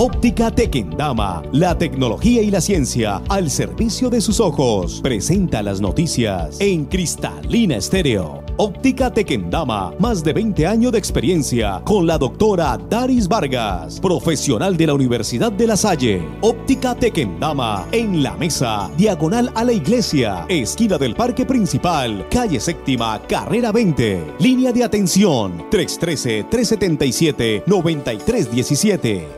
Óptica Tequendama, la tecnología y la ciencia al servicio de sus ojos. Presenta las noticias en Cristalina Estéreo. Óptica Tequendama, más de 20 años de experiencia con la doctora Daris Vargas, profesional de la Universidad de La Salle. Óptica Tequendama, en la mesa, diagonal a la iglesia, esquina del Parque Principal, calle séptima, carrera 20. Línea de atención 313-377-9317.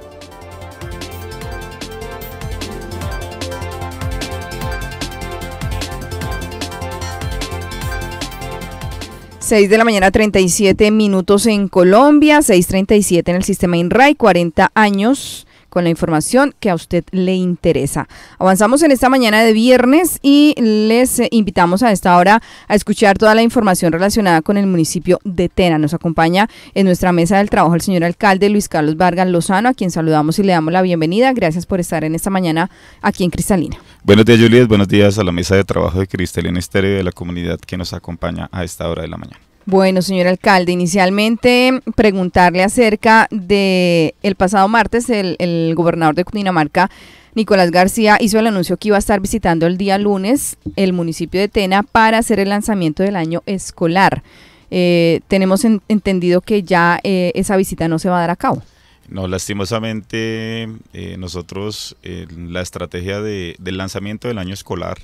6 de la mañana, 37 minutos en Colombia, 6.37 en el sistema INRAI, 40 años con la información que a usted le interesa. Avanzamos en esta mañana de viernes y les eh, invitamos a esta hora a escuchar toda la información relacionada con el municipio de Tena. Nos acompaña en nuestra mesa del trabajo el señor alcalde Luis Carlos Vargas Lozano, a quien saludamos y le damos la bienvenida. Gracias por estar en esta mañana aquí en Cristalina. Buenos días, Juliet. Buenos días a la mesa de trabajo de Cristalina Estéreo y de la comunidad que nos acompaña a esta hora de la mañana. Bueno, señor alcalde, inicialmente preguntarle acerca de el pasado martes el, gobernador de Cundinamarca, Nicolás García, hizo el anuncio que iba a estar visitando el día lunes el municipio de Tena para hacer el lanzamiento del año escolar. Eh, tenemos entendido que ya eh, esa visita no se va a dar a cabo. No, lastimosamente eh, nosotros la estrategia de, del lanzamiento del año escolar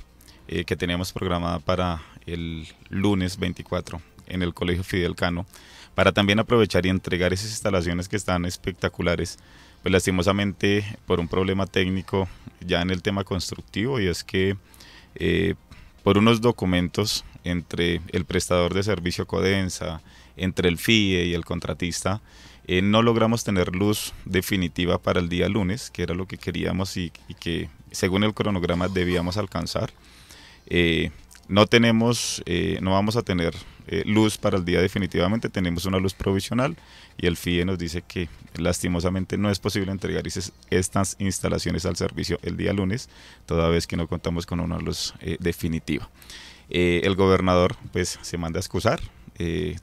que teníamos programada para el lunes 24 en el Colegio Fidel Cano, para también aprovechar y entregar esas instalaciones que están espectaculares, pues lastimosamente por un problema técnico ya en el tema constructivo y es que eh, por unos documentos entre el prestador de servicio Codensa, entre el FIE y el contratista, eh, no logramos tener luz definitiva para el día lunes, que era lo que queríamos y, que según el cronograma debíamos alcanzar. Eh, no tenemos, eh, no vamos a tener eh, luz para el día definitivamente, tenemos una luz provisional y el FIE nos dice que lastimosamente no es posible entregar estas instalaciones al servicio el día lunes, toda vez que no contamos con una luz eh, definitiva. el gobernador pues se manda a excusar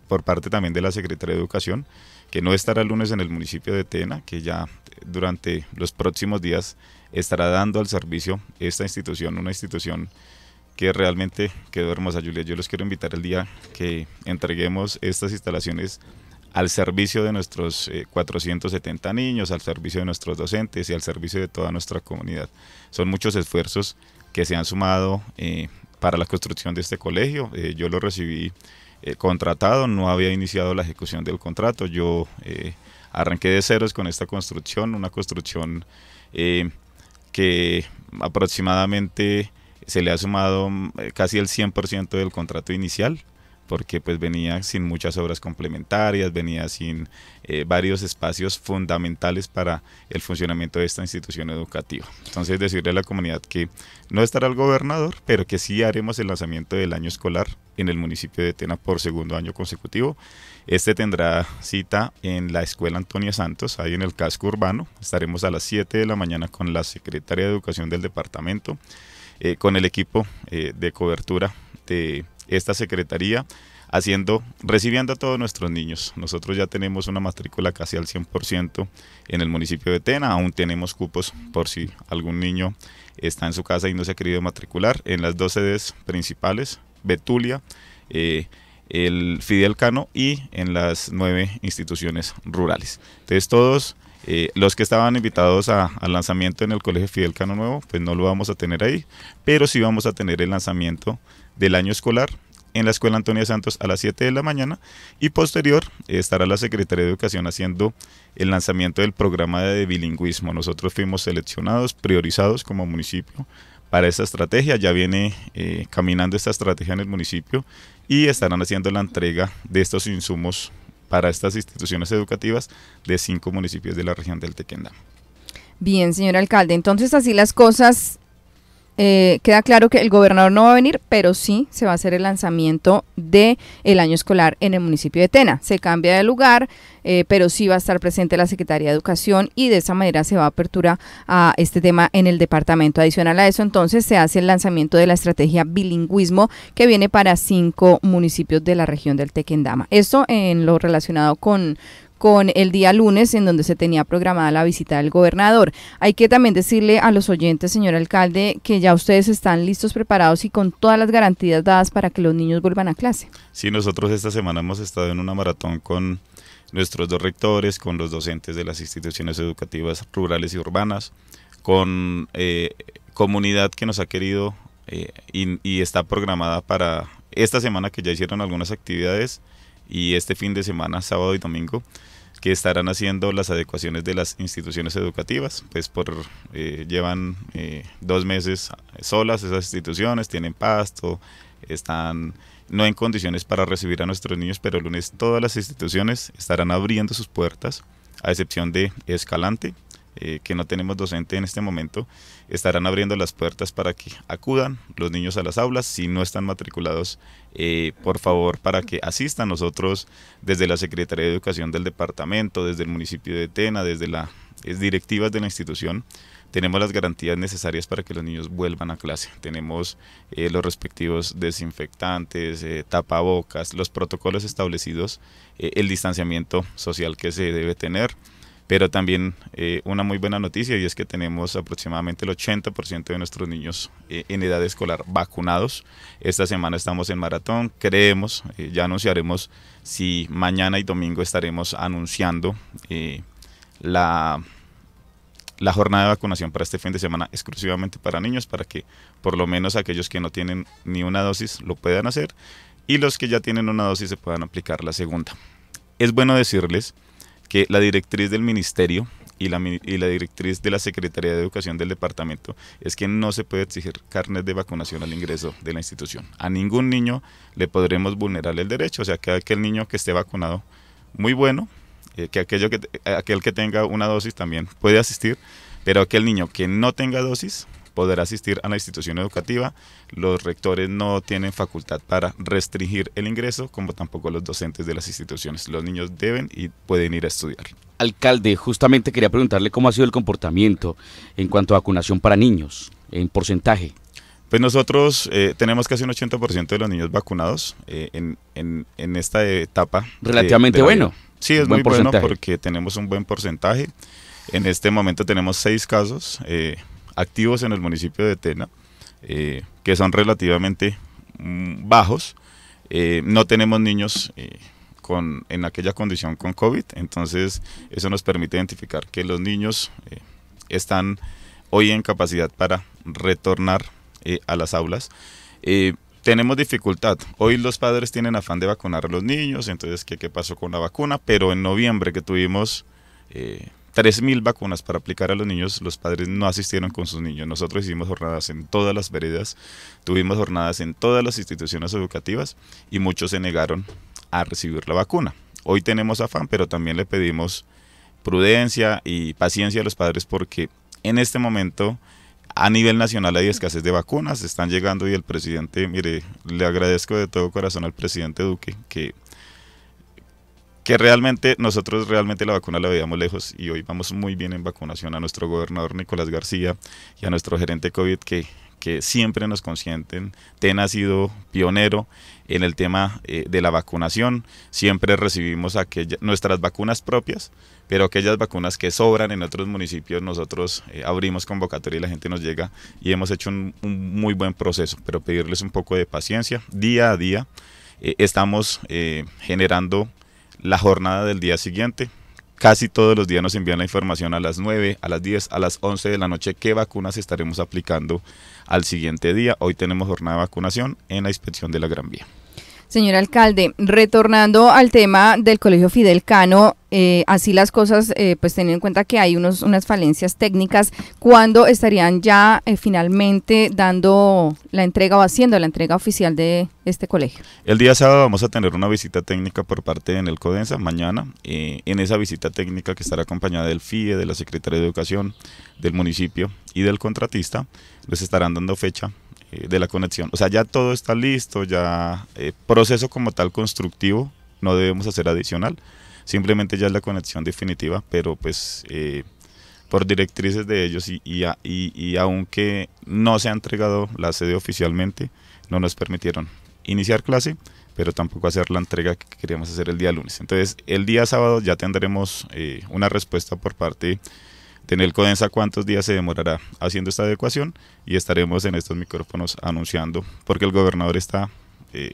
por parte también de la Secretaría de Educación, que no estará el lunes en el municipio de Tena, que ya durante los próximos días estará dando al servicio esta institución, una institución que realmente quedó hermosa, Julia. Yo los quiero invitar el día que entreguemos estas instalaciones al servicio de nuestros 470 eh, niños, al servicio de nuestros docentes y al servicio de toda nuestra comunidad. Son muchos esfuerzos que se han sumado eh, para la construcción de este colegio. Eh, yo lo recibí contratado, no había iniciado la ejecución del contrato. Yo arranqué de ceros con esta construcción, una construcción que aproximadamente se le ha sumado mm, eh, casi el 100% del contrato inicial porque pues venía sin muchas obras complementarias, venía sin eh, varios espacios fundamentales para el funcionamiento de esta institución educativa. Entonces decirle a la comunidad que no estará el gobernador, pero que sí haremos el lanzamiento del año escolar en el municipio de Tena por segundo año consecutivo. Este tendrá cita en la Escuela Antonia Santos, ahí en el casco urbano. Estaremos a las 7 de la mañana con la Secretaria de Educación del departamento eh, con el equipo eh, de cobertura de esta secretaría, haciendo, recibiendo a todos nuestros niños. Nosotros ya tenemos una matrícula casi al 100% en el municipio de Tena, aún tenemos cupos por si algún niño está en su casa y no se ha querido matricular, en las dos sedes principales, Betulia, eh, el Fidelcano y en las nueve instituciones rurales. Entonces todos eh, los que estaban invitados al lanzamiento en el Colegio Fidel Cano Nuevo, pues no lo vamos a tener ahí, pero sí vamos a tener el lanzamiento del año escolar en la Escuela Antonia Santos a las 7 de la mañana y posterior eh, estará la Secretaría de Educación haciendo el lanzamiento del programa de bilingüismo. Nosotros fuimos seleccionados, priorizados como municipio para esta estrategia. Ya viene eh, caminando esta estrategia en el municipio y estarán haciendo la entrega de estos insumos para estas instituciones educativas de cinco municipios de la región del Tequendama. Bien, señor alcalde, entonces así las cosas eh, queda claro que el gobernador no va a venir, pero sí se va a hacer el lanzamiento del el año escolar en el municipio de Tena. Se cambia de lugar, eh, pero sí va a estar presente la Secretaría de Educación y de esa manera se va a apertura a este tema en el departamento. Adicional a eso, entonces se hace el lanzamiento de la estrategia bilingüismo que viene para cinco municipios de la región del Tequendama. Esto en lo relacionado con, con el día lunes en donde se tenía programada la visita del gobernador. Hay que también decirle a los oyentes, señor alcalde, que ya ustedes están listos, preparados y con todas las garantías dadas para que los niños vuelvan a clase. Sí, nosotros esta semana hemos estado en una maratón con nuestros dos rectores, con los docentes de las instituciones educativas rurales y urbanas, con eh, comunidad que nos ha querido eh, y está programada para esta semana que ya hicieron algunas actividades y este fin de semana, sábado y domingo, que estarán haciendo las adecuaciones de las instituciones educativas, pues por eh, llevan eh, dos meses solas esas instituciones, tienen pasto, están no en condiciones para recibir a nuestros niños, pero el lunes todas las instituciones estarán abriendo sus puertas, a excepción de Escalante, eh, que no tenemos docente en este momento, estarán abriendo las puertas para que acudan los niños a las aulas. Si no están matriculados, eh, por favor, para que asistan nosotros desde la Secretaría de Educación del departamento, desde el municipio de Tena, desde las directivas de la institución, tenemos las garantías necesarias para que los niños vuelvan a clase. Tenemos eh, los respectivos desinfectantes, tapabocas, los protocolos establecidos, el distanciamiento social que se debe tener pero también eh, una muy buena noticia y es que tenemos aproximadamente el 80% de nuestros niños eh, en edad escolar vacunados. Esta semana estamos en maratón, creemos, eh, ya anunciaremos si mañana y domingo estaremos anunciando la, la jornada de vacunación para este fin de semana exclusivamente para niños, para que por lo menos aquellos que no tienen ni una dosis lo puedan hacer y los que ya tienen una dosis se puedan aplicar la segunda. Es bueno decirles que la directriz del ministerio y la, y la, directriz de la Secretaría de Educación del departamento es que no se puede exigir carnet de vacunación al ingreso de la institución. A ningún niño le podremos vulnerar el derecho, o sea, que aquel niño que esté vacunado, muy bueno, eh, que, aquello que eh, aquel que tenga una dosis también puede asistir, pero aquel niño que no tenga dosis poder asistir a la institución educativa. Los rectores no tienen facultad para restringir el ingreso, como tampoco los docentes de las instituciones. Los niños deben y pueden ir a estudiar. Alcalde, justamente quería preguntarle cómo ha sido el comportamiento en cuanto a vacunación para niños, en porcentaje. Pues nosotros eh, tenemos casi un 80% de los niños vacunados eh, en, esta etapa. Relativamente bueno. Sí, es muy bueno porque tenemos un buen porcentaje. En este momento tenemos seis casos. Eh, activos en el municipio de Tena, eh, que son relativamente mm, bajos. Eh, no tenemos niños eh, con, en aquella condición con COVID, entonces eso nos permite identificar que los niños están hoy en capacidad para retornar a las aulas tenemos dificultad. Hoy los padres tienen afán de vacunar a los niños, entonces, ¿qué, pasó con la vacuna? Pero en noviembre que tuvimos 3.000 vacunas para aplicar a los niños. Los padres no asistieron con sus niños. Nosotros hicimos jornadas en todas las veredas, tuvimos jornadas en todas las instituciones educativas y muchos se negaron a recibir la vacuna. Hoy tenemos afán, pero también le pedimos prudencia y paciencia a los padres porque en este momento a nivel nacional hay escasez de vacunas, están llegando y el presidente, mire, le agradezco de todo corazón al presidente Duque que que realmente nosotros realmente la vacuna la veíamos lejos y hoy vamos muy bien en vacunación a nuestro gobernador Nicolás García y a nuestro gerente COVID que, que siempre nos consienten. TEN ha sido pionero en el tema eh, de la vacunación. Siempre recibimos aquellas nuestras vacunas propias, pero aquellas vacunas que sobran en otros municipios nosotros eh, abrimos convocatoria y la gente nos llega y hemos hecho un, muy buen proceso, pero pedirles un poco de paciencia día a día. Eh, estamos generando la jornada del día siguiente. Casi todos los días nos envían la información a las 9, a las 10, a las 11 de la noche qué vacunas estaremos aplicando al siguiente día. Hoy tenemos jornada de vacunación en la inspección de la Gran Vía. Señor alcalde, retornando al tema del Colegio Fidel Cano, eh, así las cosas, eh, pues teniendo en cuenta que hay unos, unas falencias técnicas, ¿cuándo estarían ya eh, finalmente dando la entrega o haciendo la entrega oficial de este colegio? El día sábado vamos a tener una visita técnica por parte de Enel Codensa, mañana, en esa visita técnica que estará acompañada del FIE, de la Secretaría de Educación, del municipio y del contratista, les estarán dando fecha eh, de la conexión. O sea, ya todo está listo, ya eh, proceso como tal constructivo, no debemos hacer adicional, simplemente ya es la conexión definitiva, pero pues eh, por directrices de ellos y, y, aunque no se ha entregado la sede oficialmente, no nos permitieron iniciar clase, pero tampoco hacer la entrega que queríamos hacer el día lunes. Entonces, el día sábado ya tendremos una respuesta por parte de Tenel Codensa cuántos días se demorará haciendo esta adecuación y estaremos en estos micrófonos anunciando porque el gobernador está eh,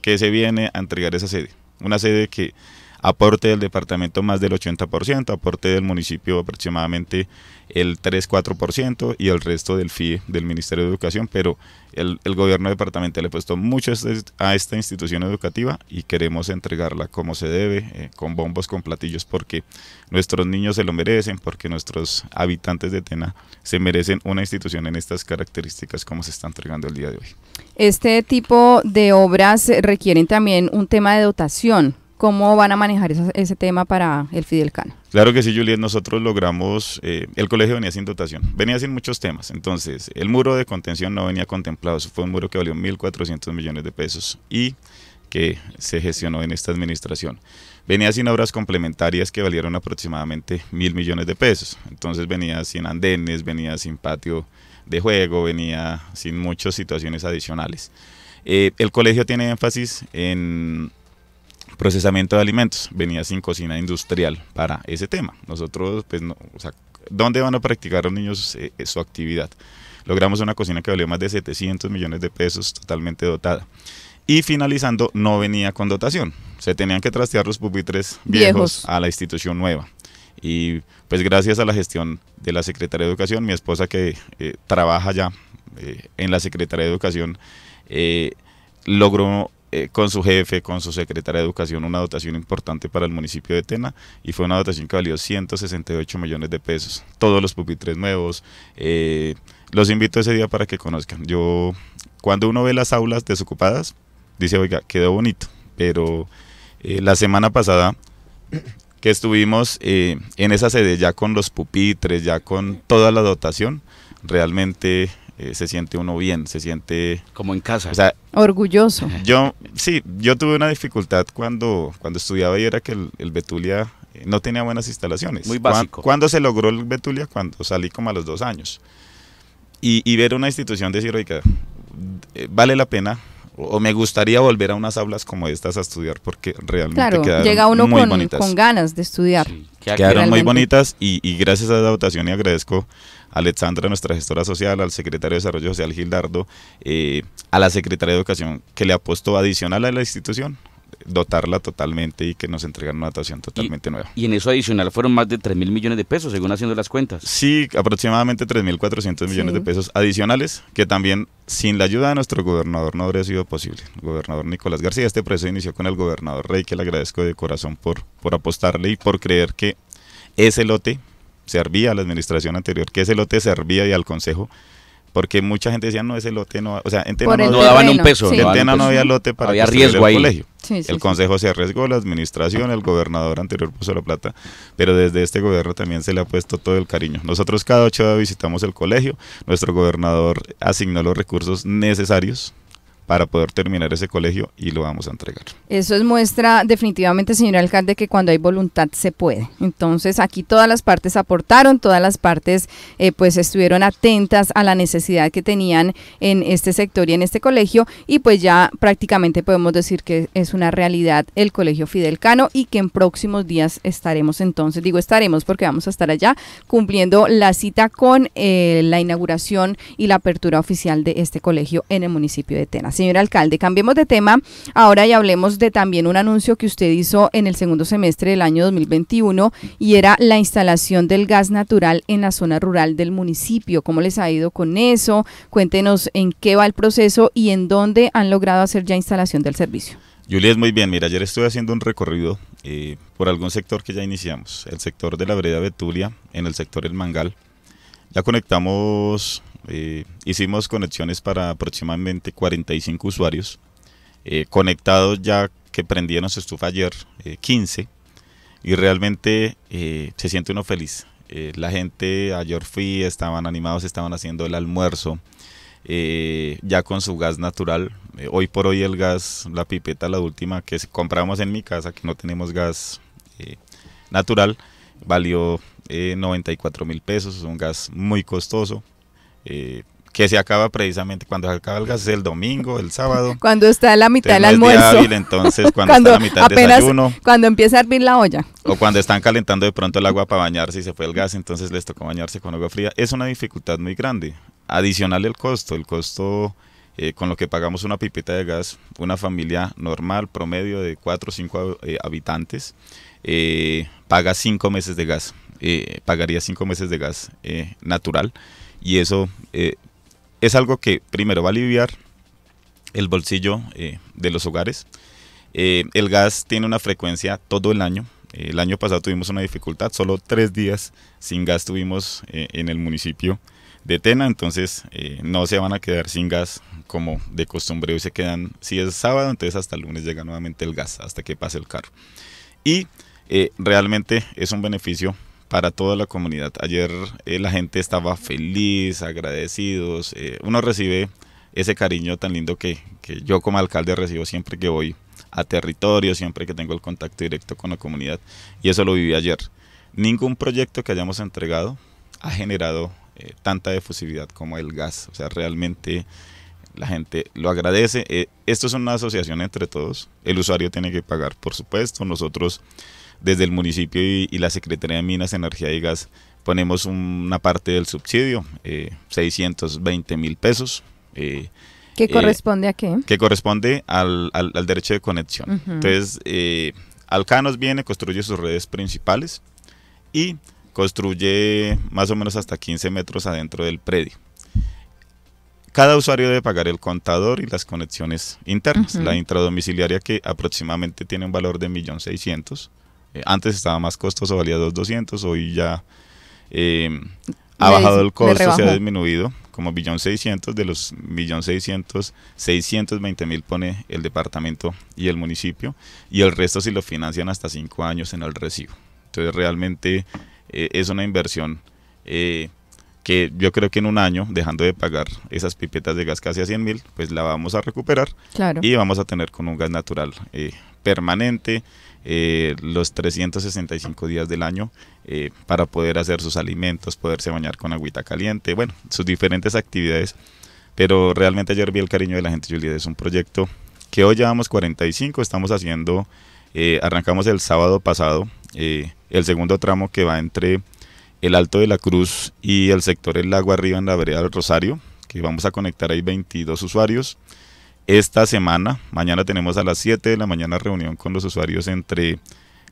que se viene a entregar esa sede. Una sede que aporte del departamento más del 80%, aporte del municipio aproximadamente el 3-4% y el resto del FIE, del Ministerio de Educación, pero el, gobierno departamental le ha puesto mucho este, a esta institución educativa y queremos entregarla como se debe, eh, con bombos, con platillos, porque nuestros niños se lo merecen, porque nuestros habitantes de Tena se merecen una institución en estas características como se está entregando el día de hoy. Este tipo de obras requieren también un tema de dotación cómo van a manejar ese tema para el Fidel Cano. Claro que sí, Juliet, nosotros logramos, eh, el colegio venía sin dotación, venía sin muchos temas, entonces el muro de contención no venía contemplado, eso fue un muro que valió 1.400 millones de pesos y que se gestionó en esta administración. Venía sin obras complementarias que valieron aproximadamente mil millones de pesos, entonces venía sin andenes, venía sin patio de juego, venía sin muchas situaciones adicionales. Eh, el colegio tiene énfasis en procesamiento de alimentos, venía sin cocina industrial para ese tema. Nosotros, pues, no, o sea, ¿dónde van a practicar los niños eh, eh, su actividad? Logramos una cocina que valió más de 700 millones de pesos, totalmente dotada. Y finalizando, no venía con dotación. Se tenían que trastear los pupitres viejos, a la institución nueva. Y pues gracias a la gestión de la Secretaría de Educación, mi esposa que eh, trabaja ya en la Secretaría de Educación, logró eh, con su jefe, con su secretaria de educación, una dotación importante para el municipio de Tena y fue una dotación que valió 168 millones de pesos. Todos los pupitres nuevos. Eh, los invito ese día para que conozcan. Yo, cuando uno ve las aulas desocupadas, dice, oiga, quedó bonito, pero eh, la semana pasada que estuvimos en esa sede ya con los pupitres, ya con toda la dotación, realmente se siente uno bien, se siente... Como en casa. O sea, Orgulloso. Yo sí, yo tuve una dificultad cuando, cuando estudiaba y era que el, Betulia eh, no tenía buenas instalaciones. Muy básico. ¿Cuándo, se logró el Betulia? Cuando salí como a los dos años. Y, ver una institución decir, oiga, eh, vale la pena o me gustaría volver a unas aulas como estas a estudiar porque realmente claro, llega uno con, ganas de estudiar. quedaron muy bonitas y, y, gracias a la dotación y agradezco Alexandra, nuestra gestora social, al secretario de Desarrollo Social Gildardo, eh, a la secretaria de Educación, que le apostó adicional a la institución dotarla totalmente y que nos entregan una dotación totalmente nueva. Y en eso adicional fueron más de 3 mil millones de pesos, según haciendo las cuentas. Sí, aproximadamente 3 mil 400 millones de pesos adicionales, que también sin la ayuda de nuestro gobernador no habría sido posible. El gobernador Nicolás García, este proceso inició con el gobernador Rey, que le agradezco de corazón por, por apostarle y por creer que ese lote servía a la administración anterior, que ese lote servía y al consejo, porque mucha gente decía, no, ese lote no, o sea, en Tena no, daban un peso. había lote para el colegio. el consejo se arriesgó, la administración, el gobernador anterior puso la plata, pero desde este gobierno también se le ha puesto todo el cariño. Nosotros cada ocho visitamos el colegio, nuestro gobernador asignó los recursos necesarios para poder terminar ese colegio y lo vamos a entregar. Eso es muestra definitivamente, señor alcalde, que cuando hay voluntad se puede. Entonces aquí todas las partes aportaron, todas las partes eh, pues estuvieron atentas a la necesidad que tenían en este sector y en este colegio y pues ya prácticamente podemos decir que es una realidad el colegio Fidelcano y que en próximos días estaremos entonces, digo estaremos porque vamos a estar allá cumpliendo la cita con eh, la inauguración y la apertura oficial de este colegio en el municipio de Tenas señor alcalde, cambiemos de tema ahora ya hablemos de también un anuncio que usted hizo en el segundo semestre del año 2021 y era la instalación del gas natural en la zona rural del municipio. ¿Cómo les ha ido con eso? Cuéntenos en qué va el proceso y en dónde han logrado hacer ya instalación del servicio. es muy bien. Mira, ayer estuve haciendo un recorrido eh, por algún sector que ya iniciamos, el sector de la vereda Betulia, en el sector El Mangal. Ya conectamos eh, hicimos conexiones para aproximadamente 45 usuarios, eh, conectados ya que prendieron su estufa ayer, 15, eh, y realmente se siente uno feliz. la gente ayer fui, estaban animados, estaban haciendo el almuerzo, ya con su gas natural. hoy por hoy el gas, la pipeta, la última que compramos en mi casa, que no tenemos gas natural, valió 94 mil pesos, un gas muy costoso. Eh, que se acaba precisamente cuando se acaba el gas el domingo, el sábado. Cuando está a la mitad del almuerzo. entonces cuando, está la mitad del desayuno. Cuando empieza a hervir la olla. O cuando están calentando de pronto el agua para bañarse y se fue el gas, entonces les tocó bañarse con agua fría. Es una dificultad muy grande. Adicional el costo, el costo eh, con lo que pagamos una pipeta de gas, una familia normal, promedio de 4 o 5 eh, habitantes, paga 5 meses de gas, pagaría 5 meses de gas natural. Y eso eh, es algo que primero va a aliviar el bolsillo eh, de los hogares. Eh, el gas tiene una frecuencia todo el año. el año pasado tuvimos una dificultad, solo tres días sin gas tuvimos en el municipio de Tena, entonces no se van a quedar sin gas como de costumbre. Hoy se quedan, si es sábado, entonces hasta el lunes llega nuevamente el gas, hasta que pase el carro. Y realmente es un beneficio para toda la comunidad. Ayer eh, la gente estaba feliz, agradecidos. Eh, uno recibe ese cariño tan lindo que, yo como alcalde recibo siempre que voy a territorio, siempre que tengo el contacto directo con la comunidad. Y eso lo viví ayer. Ningún proyecto que hayamos entregado ha generado eh, tanta efusividad como el gas. O sea, realmente la gente lo agradece. esto es una asociación entre todos. El usuario tiene que pagar, por supuesto. Nosotros desde el municipio y, la Secretaría de Minas, Energía y Gas ponemos una parte del subsidio, 620 eh, mil pesos. Eh, ¿Qué eh, corresponde a qué? Que corresponde al, derecho de conexión. Entonces, Alcanos viene, construye sus redes principales y construye más o menos hasta 15 metros adentro del predio. Cada usuario debe pagar el contador y las conexiones internas. La intradomiciliaria que aproximadamente tiene un valor de 1.600.000 eh, antes estaba más costoso, valía 2.200, hoy ya eh, ha bajado el costo, se ha disminuido como billón de los billón 620.000 pone el departamento y el municipio, y el resto si lo financian hasta 5 años en el recibo. Entonces realmente eh, es una inversión que yo creo que en un año, dejando de pagar esas pipetas de gas casi a 100.000, pues la vamos a recuperar y vamos a tener con un gas natural permanente eh, los 365 días del año eh, para poder hacer sus alimentos, poderse bañar con agüita caliente, bueno, sus diferentes actividades. Pero realmente ayer vi el cariño de la gente, Juliet, es un proyecto que hoy llevamos 45, estamos haciendo, eh, arrancamos el sábado pasado, el segundo tramo que va entre el Alto de la Cruz y el sector El Lago Arriba en la vereda del Rosario, que vamos a conectar ahí 22 usuarios esta semana. Mañana tenemos a las 7 de la mañana reunión con los usuarios entre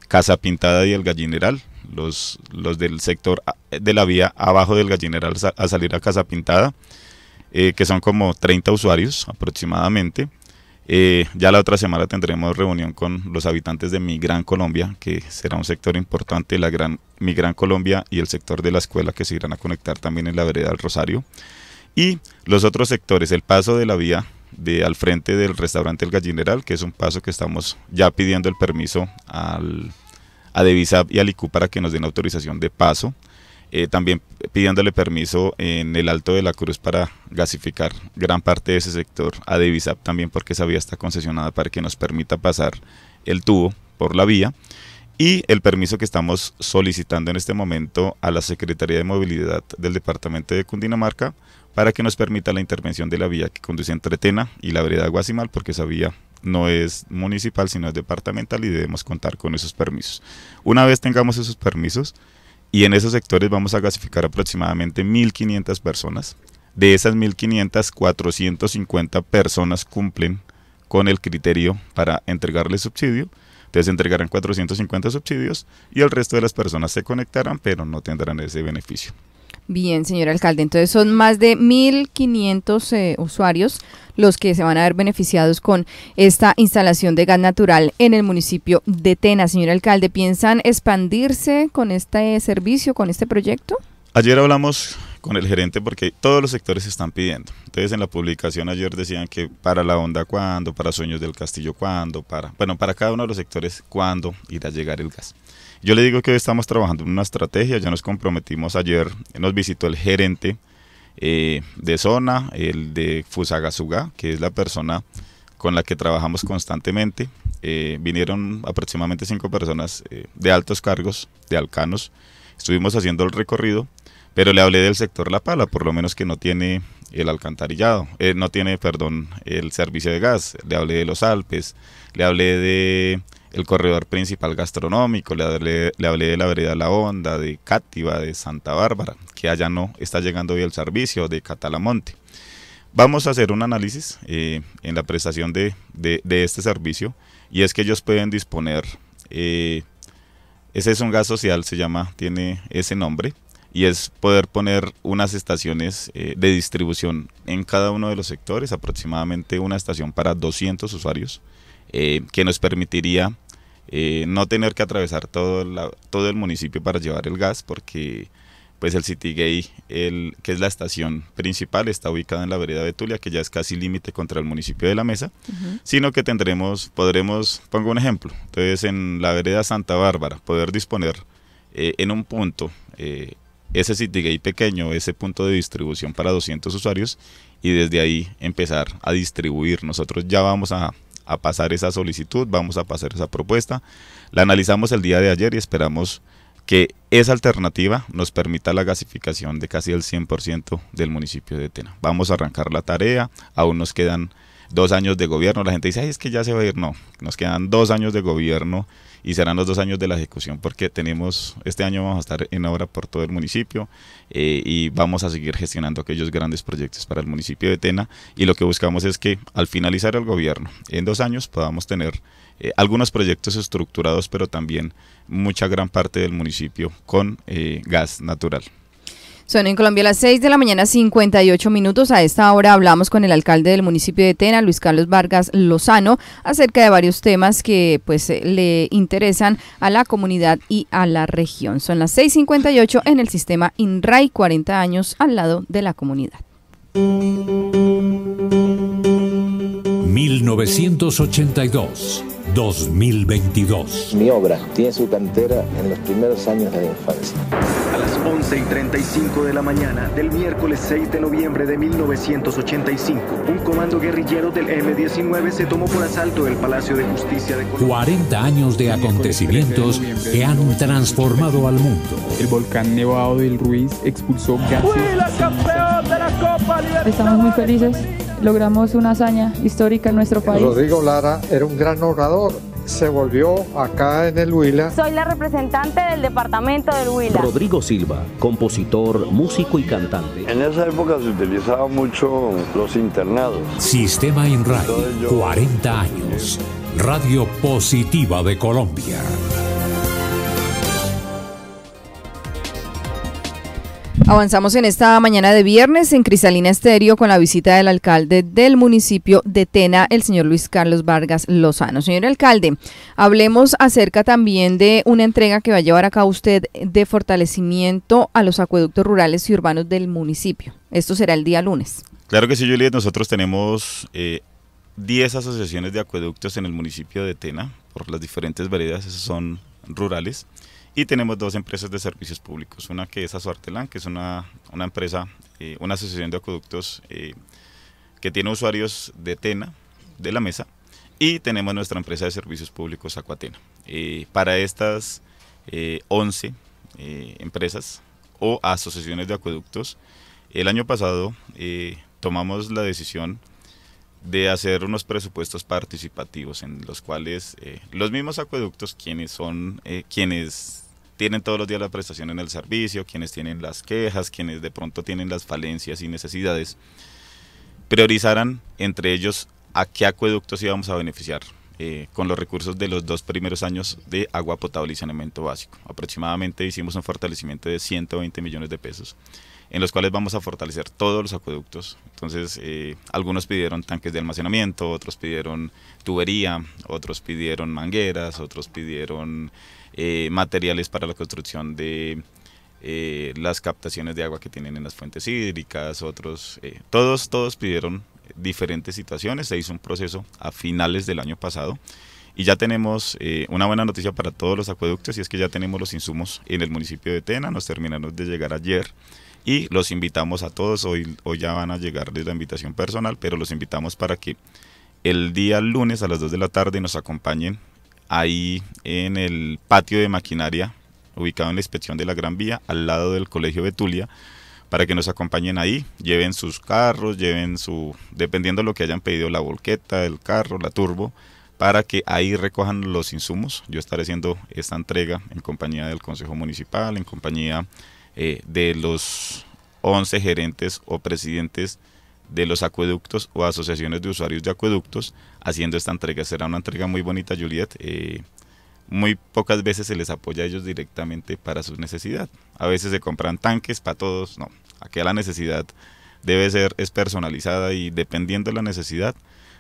Casa Pintada y el Gallineral, los, los del sector ah, de la vía abajo del Gallineral a salir a Casa Pintada, eh, que son como 30 usuarios aproximadamente. Eh, ya la otra semana tendremos reunión con los habitantes de Mi Gran Colombia, que será un sector importante, la gran, Mi Gran Colombia y el sector de la escuela que se irán a conectar también en la vereda del Rosario. Y los otros sectores, el paso de la vía de al frente del restaurante El Gallineral, que es un paso que estamos ya pidiendo el permiso al, a Devisap y al Licu para que nos den autorización de paso. Eh, también pidiéndole permiso en el Alto de la Cruz para gasificar gran parte de ese sector a Devisap también porque esa vía está concesionada para que nos permita pasar el tubo por la vía y el permiso que estamos solicitando en este momento a la Secretaría de Movilidad del Departamento de Cundinamarca para que nos permita la intervención de la vía que conduce entre Tena y la vereda Guasimal, porque esa vía no es municipal, sino es departamental y debemos contar con esos permisos. Una vez tengamos esos permisos, y en esos sectores vamos a gasificar aproximadamente 1.500 personas. De esas 1.500, 450 personas cumplen con el criterio para entregarle subsidio. Entonces entregarán 450 subsidios y el resto de las personas se conectarán, pero no tendrán ese beneficio. Bien, señor alcalde. Entonces son más de 1.500 eh, usuarios los que se van a ver beneficiados con esta instalación de gas natural en el municipio de Tena. Señor alcalde, ¿piensan expandirse con este servicio, con este proyecto? Ayer hablamos con el gerente porque todos los sectores están pidiendo. Entonces en la publicación ayer decían que para la onda cuándo, para Sueños del Castillo cuándo, para, bueno, para cada uno de los sectores cuándo irá a llegar el gas. Yo le digo que hoy estamos trabajando en una estrategia, ya nos comprometimos ayer, nos visitó el gerente eh, de zona, el de Fusagasugá, que es la persona con la que trabajamos constantemente. Eh, vinieron aproximadamente cinco personas eh, de altos cargos, de alcanos. Estuvimos haciendo el recorrido, pero le hablé del sector La Pala, por lo menos que no tiene el alcantarillado, no tiene, perdón, el servicio de gas. Le hablé de los Alpes, le hablé de el corredor principal gastronómico, le hablé, de la vereda La Honda, de Cátiva, de Santa Bárbara, que allá no está llegando hoy el servicio, de Catalamonte. Vamos a hacer un análisis eh, en la prestación de, este servicio y es que ellos pueden disponer, eh, ese es un gas social, se llama, tiene ese nombre, y es poder poner unas estaciones eh, de distribución en cada uno de los sectores, aproximadamente una estación para 200 usuarios eh, que nos permitiría eh, no tener que atravesar todo, todo el municipio para llevar el gas, porque pues el City Gay, el, que es la estación principal, está ubicada en la vereda Betulia, que ya es casi límite contra el municipio de La Mesa, sino que tendremos, podremos, pongo un ejemplo, entonces en la vereda Santa Bárbara, poder disponer eh, en un punto ese City Gay pequeño, ese punto de distribución para 200 usuarios, y desde ahí empezar a distribuir. Nosotros ya vamos a a pasar esa solicitud, vamos a pasar esa propuesta. La analizamos el día de ayer y esperamos que esa alternativa nos permita la gasificación de casi el 100% del municipio de Tena. Vamos a arrancar la tarea, aún nos quedan dos años de gobierno. La gente dice, es que ya se va a ir. No, nos quedan dos años de gobierno y serán los dos años de la ejecución porque tenemos, este año vamos a estar en obra por todo el municipio eh, y vamos a seguir gestionando aquellos grandes proyectos para el municipio de Tena y lo que buscamos es que al finalizar el gobierno, en dos años podamos tener eh, algunos proyectos estructurados, pero también mucha gran parte del municipio con eh, gas natural. Son en Colombia las 6 de la mañana 58 minutos. A esta hora hablamos con el alcalde del municipio de Tena, Luis Carlos Vargas Lozano, acerca de varios temas que pues eh, le interesan a la comunidad y a la región. Son las 6.58 en el sistema INRAI, 40 años al lado de la comunidad. 1982 2022. Mi obra tiene su cantera en los primeros años de la infancia. A las 11 y 35 de la mañana del miércoles 6 de noviembre de 1985, un comando guerrillero del M-19 se tomó por asalto el Palacio de Justicia de Colombia. 40 años de acontecimientos que han transformado al mundo. El volcán nevado del Ruiz expulsó gases. Estamos muy felices logramos una hazaña histórica en nuestro país. Rodrigo Lara era un gran orador, se volvió acá en el Huila. Soy la representante del departamento del Huila. Rodrigo Silva, compositor, músico y cantante. En esa época se utilizaban mucho los internados. Sistema en Radio, 40 años. Radio Positiva de Colombia. Avanzamos en esta mañana de viernes en Cristalina Estéreo con la visita del alcalde del municipio de Tena, el señor Luis Carlos Vargas Lozano. Señor alcalde, hablemos acerca también de una entrega que va a llevar a cabo usted de fortalecimiento a los acueductos rurales y urbanos del municipio. Esto será el día lunes. Claro que sí, Juliet. Nosotros tenemos eh, 10 asociaciones de acueductos en el municipio de Tena por las diferentes variedades esas son rurales. Y tenemos dos empresas de servicios públicos, una que es Azuartelán, que es una, empresa, eh, una asociación de acueductos eh, que tiene usuarios de Tena, de la mesa, y tenemos nuestra empresa de servicios públicos Acuatena. Eh, para estas 11 empresas o asociaciones de acueductos, el año pasado tomamos la decisión de hacer unos presupuestos participativos en los cuales los mismos acueductos, quienes son, quienes tienen todos los días la prestación en el servicio, quienes tienen las quejas, quienes de pronto tienen las falencias y necesidades, priorizaran entre ellos a qué acueductos íbamos a beneficiar eh, con los recursos de los dos primeros años de agua potable y saneamiento básico. Aproximadamente hicimos un fortalecimiento de 120 millones de pesos en los cuales vamos a fortalecer todos los acueductos. Entonces, eh, algunos pidieron tanques de almacenamiento, otros pidieron tubería, otros pidieron mangueras, otros pidieron eh, materiales para la construcción de eh, las captaciones de agua que tienen en las fuentes hídricas, otros, eh, todos, todos pidieron diferentes situaciones, se hizo un proceso a finales del año pasado y ya tenemos una buena noticia para todos los acueductos y es que ya tenemos los insumos en el municipio de Tena, nos terminaron de llegar ayer y los invitamos a todos, hoy, hoy ya van a llegar llegarles la invitación personal, pero los invitamos para que el día lunes a las 2 de la tarde nos acompañen ahí en el patio de maquinaria ubicado en la inspección de la Gran Vía, al lado del Colegio Betulia, para que nos acompañen ahí, lleven sus carros, lleven su, dependiendo de lo que hayan pedido, la volqueta, el carro, la turbo, para que ahí recojan los insumos. Yo estaré haciendo esta entrega en compañía del Consejo Municipal, en compañía eh, de los 11 gerentes o presidentes de los acueductos o asociaciones de usuarios de acueductos haciendo esta entrega. Será una entrega muy bonita, Juliet. Eh, muy pocas veces se les apoya a ellos directamente para su necesidad. A veces se compran tanques para todos, no. Aquí la necesidad debe ser es personalizada y dependiendo de la necesidad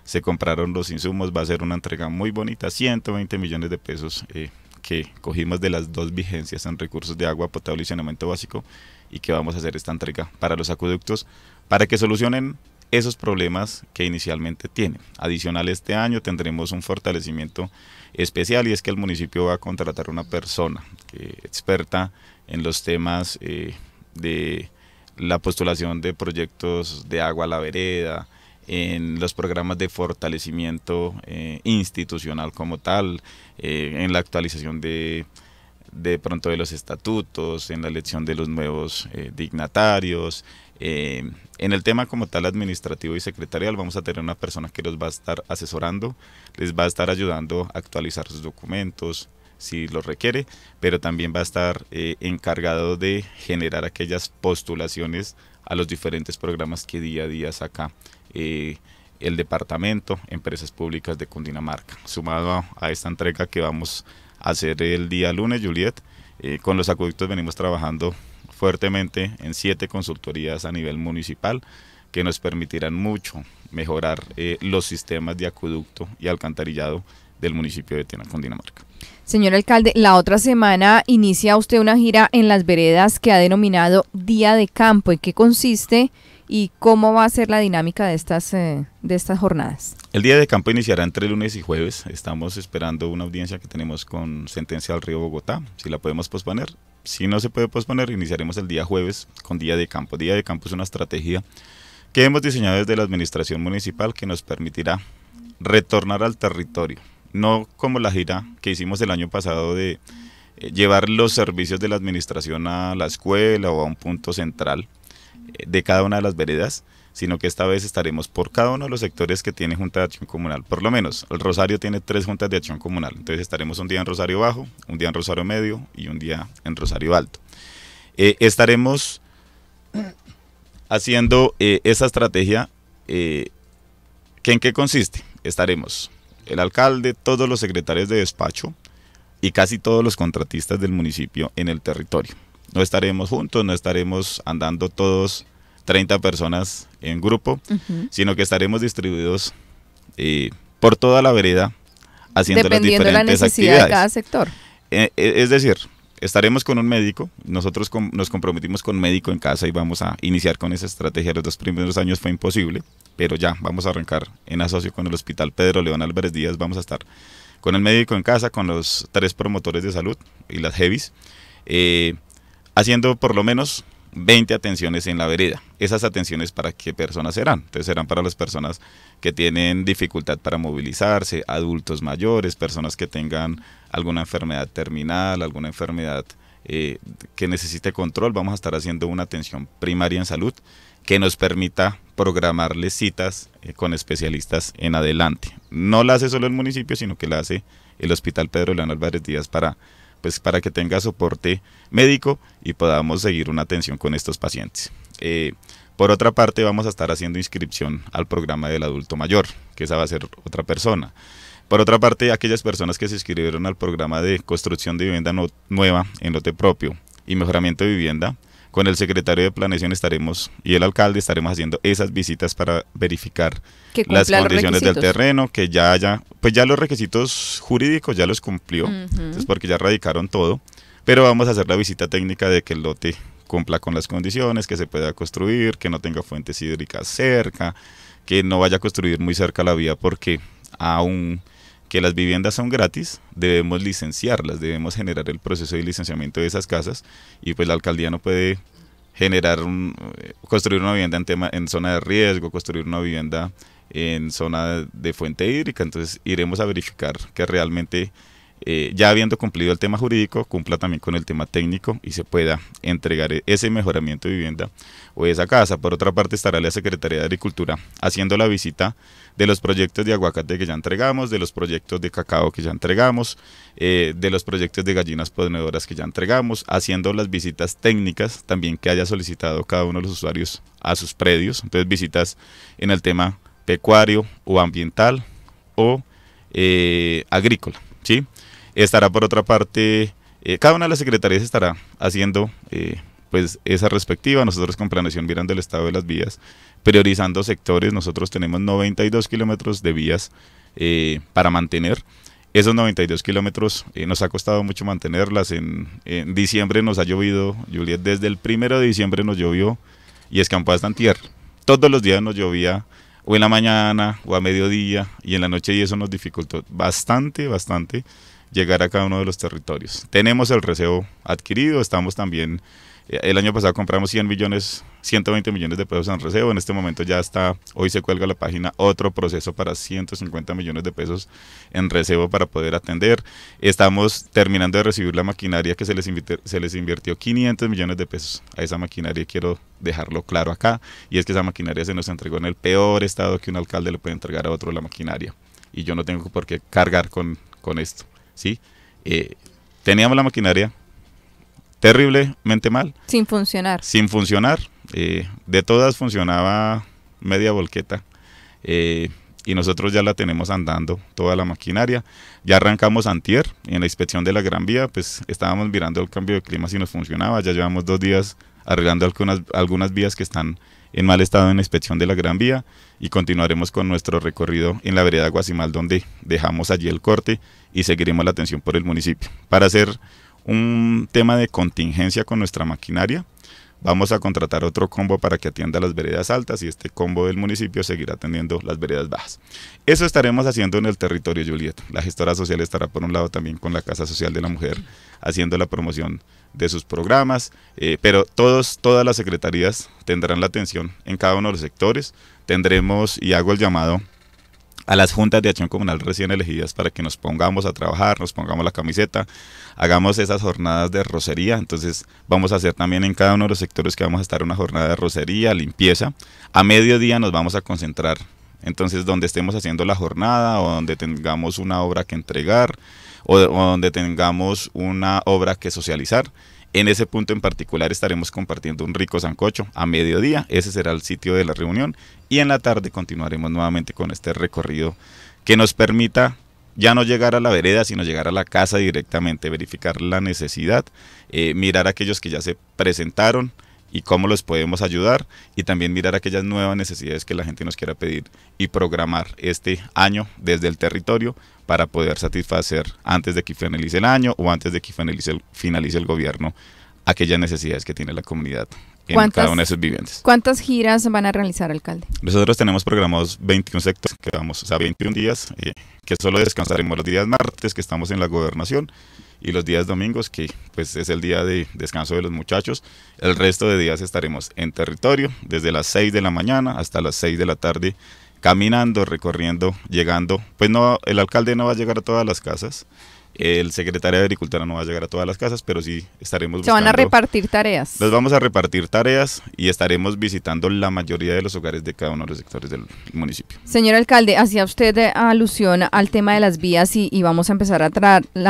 se compraron los insumos. Va a ser una entrega muy bonita, 120 millones de pesos eh, que cogimos de las dos vigencias en recursos de agua potable y saneamiento básico y que vamos a hacer esta entrega para los acueductos para que solucionen esos problemas que inicialmente tienen. Adicional este año tendremos un fortalecimiento especial y es que el municipio va a contratar una persona experta en los temas eh, de la postulación de proyectos de agua a la vereda, en los programas de fortalecimiento eh, institucional como tal, eh, en la actualización de de pronto de los estatutos, en la elección de los nuevos dignatarios, eh, en el tema como tal administrativo y secretarial vamos a tener una persona que los va a estar asesorando, les va a estar ayudando a actualizar sus documentos si los requiere, pero también va a estar eh, encargado de generar aquellas postulaciones a los diferentes programas que día a día saca eh, el departamento, empresas públicas de Cundinamarca. Sumado a, a, esta entrega que vamos a hacer el día lunes, Juliet, con los acueductos venimos trabajando fuertemente en siete consultorías a nivel municipal que nos permitirán mucho mejorar eh, los sistemas de acueducto y alcantarillado del municipio de Dinamarca. Señor alcalde, la otra semana inicia usted una gira en las veredas que ha denominado Día de Campo. ¿En qué consiste y cómo va a ser la dinámica de estas, eh, de estas jornadas? El Día de Campo iniciará entre lunes y jueves. Estamos esperando una audiencia que tenemos con Sentencia del Río Bogotá. Si la podemos posponer, si no se puede posponer, iniciaremos el día jueves con Día de Campo. Día de Campo es una estrategia que hemos diseñado desde la Administración Municipal que nos permitirá retornar al territorio, no como la gira que hicimos el año pasado de eh, llevar los servicios de la administración a la escuela o a un punto central eh, de cada una de las veredas, sino que esta vez estaremos por cada uno de los sectores que tiene Junta de Acción Comunal. Por lo menos, el Rosario tiene tres juntas de acción comunal. Entonces estaremos un día en Rosario Bajo, un día en Rosario Medio y un día en Rosario Alto. Eh, estaremos haciendo eh, esa estrategia. Eh, ¿En qué consiste? Estaremos el alcalde, todos los secretarios de despacho y casi todos los contratistas del municipio en el territorio. No estaremos juntos, no estaremos andando todos 30 personas en grupo, sino que estaremos distribuidos eh, por toda la vereda haciendo las diferentes la necesidad de cada sector. Eh, eh, es decir, estaremos con un médico, nosotros nos comprometimos con médico en casa y vamos a iniciar con esa estrategia. Los dos primeros años fue imposible, pero ya vamos a arrancar en asocio con el Hospital Pedro León Álvarez Díaz, vamos a estar con el médico en casa, con los tres promotores de salud y las heavies, haciendo por lo menos 20 atenciones en la vereda. Esas atenciones para qué personas serán? Entonces serán para las personas que tienen dificultad para movilizarse, adultos mayores, personas que tengan alguna enfermedad terminal, alguna enfermedad eh, que necesite control. Vamos a estar haciendo una atención primaria en salud que nos permita programarles citas eh, con especialistas en adelante. No la hace solo el municipio, sino que la hace el Hospital Pedro León Álvarez Díaz para pues para que tenga soporte médico y podamos seguir una atención con estos pacientes. Eh, por otra parte, vamos a estar haciendo inscripción al programa del adulto mayor, que esa va a ser otra persona. Por otra parte, aquellas personas que se inscribieron al programa de construcción de vivienda nueva en lote propio y mejoramiento de vivienda, con el secretario de planeación estaremos y el alcalde estaremos haciendo esas visitas para verificar las condiciones del terreno, que ya haya, pues ya los requisitos jurídicos ya los cumplió, es porque ya radicaron todo, pero vamos a hacer la visita técnica de que el lote cumpla con las condiciones, que se pueda construir, que no tenga fuentes hídricas cerca, que no vaya a construir muy cerca la vía porque aún que las viviendas son gratis, debemos licenciarlas, debemos generar el proceso de licenciamiento de esas casas y pues la alcaldía no puede generar un, eh, construir una vivienda en tema en zona de riesgo, construir una vivienda en zona de fuente hídrica, entonces iremos a verificar que realmente eh, ya habiendo cumplido el tema jurídico, cumpla también con el tema técnico y se pueda entregar e-, ese mejoramiento de vivienda o esa casa. Por otra parte, estará la Secretaría de Agricultura haciendo la visita de los proyectos de aguacate que ya entregamos, de los proyectos de cacao que ya entregamos, eh, de los proyectos de gallinas ponedoras que ya entregamos, haciendo las visitas técnicas también que haya solicitado cada uno de los usuarios a sus predios. Entonces visitas en el tema pecuario o ambiental o eh, agrícola. ¿sí? Estará por otra parte, eh, cada una de las secretarías estará haciendo pues esa respectiva, nosotros con planeación mirando del estado de las vías, priorizando sectores, nosotros tenemos 92 kilómetros de vías eh, para mantener. Esos 92 kilómetros eh, nos ha costado mucho mantenerlas. En, en, diciembre nos ha llovido, Juliet, desde el primero de diciembre nos llovió y escampó hasta en tierra. Todos los días nos llovía, o en la mañana, o a mediodía, y en la noche, y eso nos dificultó bastante, bastante llegar a cada uno de los territorios. Tenemos el receo adquirido, estamos también el año pasado compramos 100 millones, 120 millones de pesos en recebo. En este momento ya está, hoy se cuelga la página otro proceso para 150 millones de pesos en recebo para poder atender. Estamos terminando de recibir la maquinaria que se les, se les invirtió 500 millones de pesos. A esa maquinaria quiero dejarlo claro acá. Y es que esa maquinaria se nos entregó en el peor estado que un alcalde le puede entregar a otro la maquinaria. Y yo no tengo por qué cargar con, con esto. ¿sí? Eh, teníamos la maquinaria, terriblemente mal. Sin funcionar. Sin funcionar. Eh, de todas funcionaba media volqueta. Eh, y nosotros ya la tenemos andando, toda la maquinaria. Ya arrancamos antier en la inspección de la Gran Vía, pues estábamos mirando el cambio de clima si nos funcionaba. Ya llevamos dos días arreglando algunas, algunas vías que están en mal estado en la inspección de la Gran Vía y continuaremos con nuestro recorrido en la vereda Guasimal donde dejamos allí el corte y seguiremos la atención por el municipio. Para hacer un tema de contingencia con nuestra maquinaria. Vamos a contratar otro combo para que atienda las veredas altas y este combo del municipio seguirá atendiendo las veredas bajas. Eso estaremos haciendo en el territorio, Julieta. La gestora social estará por un lado también con la Casa Social de la Mujer haciendo la promoción de sus programas, eh, pero todos, todas las secretarías tendrán la atención en cada uno de los sectores. Tendremos, y hago el llamado a las juntas de acción comunal recién elegidas para que nos pongamos a trabajar, nos pongamos la camiseta, hagamos esas jornadas de rocería. Entonces vamos a hacer también en cada uno de los sectores que vamos a estar una jornada de rocería, limpieza. A mediodía nos vamos a concentrar. Entonces donde estemos haciendo la jornada o donde tengamos una obra que entregar o, o donde tengamos una obra que socializar en ese punto en particular estaremos compartiendo un rico sancocho a mediodía, ese será el sitio de la reunión y en la tarde continuaremos nuevamente con este recorrido que nos permita ya no llegar a la vereda, sino llegar a la casa directamente, verificar la necesidad, eh, mirar a aquellos que ya se presentaron, y cómo los podemos ayudar y también mirar aquellas nuevas necesidades que la gente nos quiera pedir y programar este año desde el territorio para poder satisfacer antes de que finalice el año o antes de que finalice el, finalice el gobierno aquellas necesidades que tiene la comunidad en cada una de sus vivientes. ¿Cuántas giras van a realizar, alcalde? Nosotros tenemos programados 21 sectores, que vamos, o sea, 21 días, eh, que solo descansaremos los días martes que estamos en la gobernación y los días domingos, que pues es el día de descanso de los muchachos. El resto de días estaremos en territorio desde las 6 de la mañana hasta las 6 de la tarde caminando, recorriendo, llegando. Pues no, el alcalde no va a llegar a todas las casas, el secretario de Agricultura no va a llegar a todas las casas, pero sí estaremos... Se van a repartir tareas. Nos vamos a repartir tareas y estaremos visitando la mayoría de los hogares de cada uno de los sectores del municipio. Señor alcalde, hacía usted eh, alusión al tema de las vías y, vamos a empezar a,